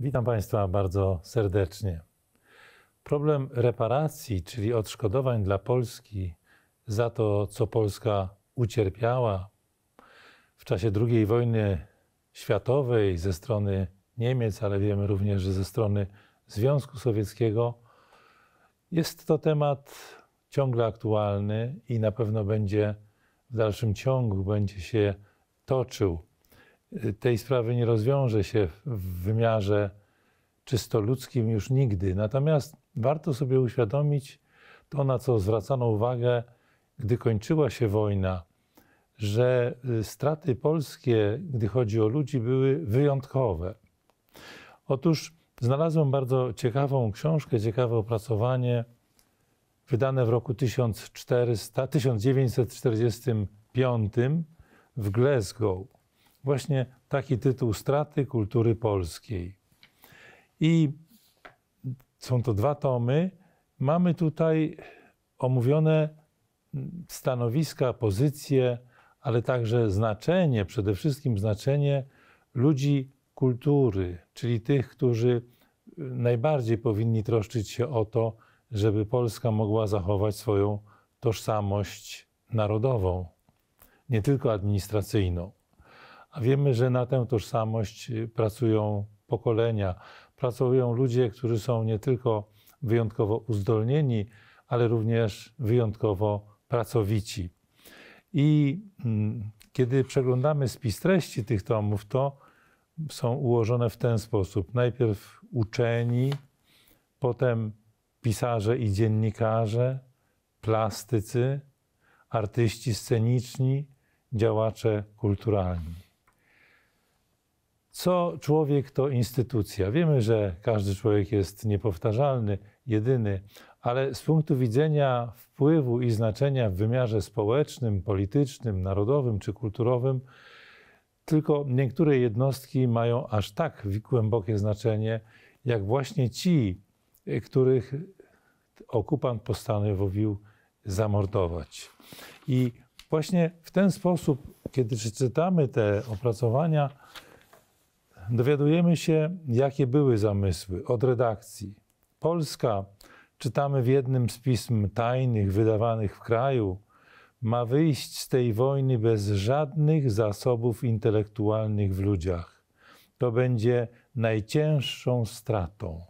Witam Państwa bardzo serdecznie. Problem reparacji, czyli odszkodowań dla Polski za to, co Polska ucierpiała w czasie II wojny światowej ze strony Niemiec, ale wiemy również, że ze strony Związku Sowieckiego, jest to temat ciągle aktualny i na pewno będzie w dalszym ciągu będzie się toczył tej sprawy nie rozwiąże się w wymiarze czysto ludzkim już nigdy. Natomiast warto sobie uświadomić to, na co zwracano uwagę, gdy kończyła się wojna, że y, straty polskie, gdy chodzi o ludzi, były wyjątkowe. Otóż znalazłem bardzo ciekawą książkę, ciekawe opracowanie, wydane w roku 1400, 1945 w Glasgow właśnie taki tytuł Straty kultury polskiej. I są to dwa tomy. Mamy tutaj omówione stanowiska, pozycje, ale także znaczenie, przede wszystkim znaczenie ludzi kultury, czyli tych, którzy najbardziej powinni troszczyć się o to, żeby Polska mogła zachować swoją tożsamość narodową, nie tylko administracyjną. A wiemy, że na tę tożsamość y, pracują pokolenia, pracują ludzie, którzy są nie tylko wyjątkowo uzdolnieni, ale również wyjątkowo pracowici. I mm, kiedy przeglądamy spis treści tych tomów, to są ułożone w ten sposób. Najpierw uczeni, potem pisarze i dziennikarze, plastycy, artyści sceniczni, działacze kulturalni. Co człowiek to instytucja? Wiemy, że każdy człowiek jest niepowtarzalny, jedyny, ale z punktu widzenia wpływu i znaczenia w wymiarze społecznym, politycznym, narodowym czy kulturowym, tylko niektóre jednostki mają aż tak głębokie znaczenie, jak właśnie ci, których okupant postanowił zamordować. I właśnie w ten sposób, kiedy czytamy te opracowania, Dowiadujemy się, jakie były zamysły od redakcji. Polska, czytamy w jednym z pism tajnych wydawanych w kraju, ma wyjść z tej wojny bez żadnych zasobów intelektualnych w ludziach. To będzie najcięższą stratą.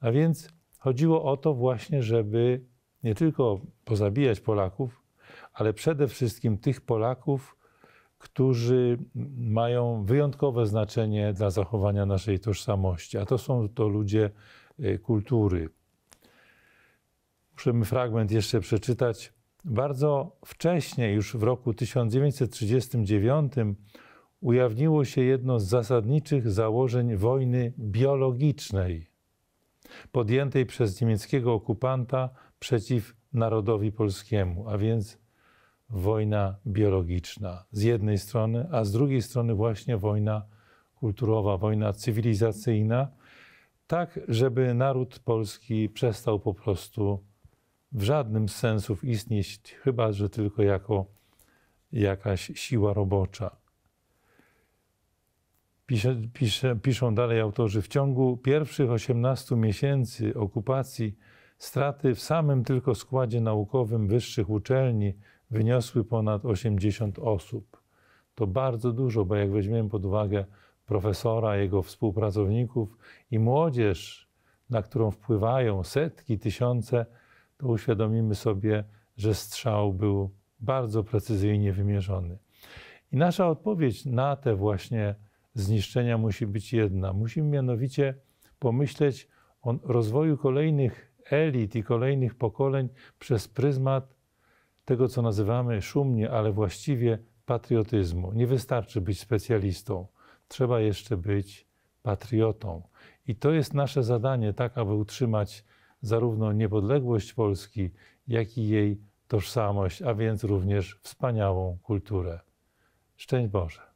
A więc chodziło o to właśnie, żeby nie tylko pozabijać Polaków, ale przede wszystkim tych Polaków, którzy mają wyjątkowe znaczenie dla zachowania naszej tożsamości, a to są to ludzie y, kultury. Muszę fragment jeszcze przeczytać. Bardzo wcześnie, już w roku 1939, ujawniło się jedno z zasadniczych założeń wojny biologicznej, podjętej przez niemieckiego okupanta przeciw narodowi polskiemu, a więc wojna biologiczna z jednej strony, a z drugiej strony właśnie wojna kulturowa, wojna cywilizacyjna, tak żeby naród polski przestał po prostu w żadnym sensu istnieć, chyba że tylko jako jakaś siła robocza. Pisze, pisze, piszą dalej autorzy, w ciągu pierwszych 18 miesięcy okupacji straty w samym tylko składzie naukowym wyższych uczelni wyniosły ponad 80 osób. To bardzo dużo, bo jak weźmiemy pod uwagę profesora, jego współpracowników i młodzież, na którą wpływają setki, tysiące, to uświadomimy sobie, że strzał był bardzo precyzyjnie wymierzony. I nasza odpowiedź na te właśnie zniszczenia musi być jedna. Musimy mianowicie pomyśleć o rozwoju kolejnych elit i kolejnych pokoleń przez pryzmat tego, co nazywamy szumnie, ale właściwie patriotyzmu. Nie wystarczy być specjalistą, trzeba jeszcze być patriotą. I to jest nasze zadanie, tak aby utrzymać zarówno niepodległość Polski, jak i jej tożsamość, a więc również wspaniałą kulturę. Szczęść Boże!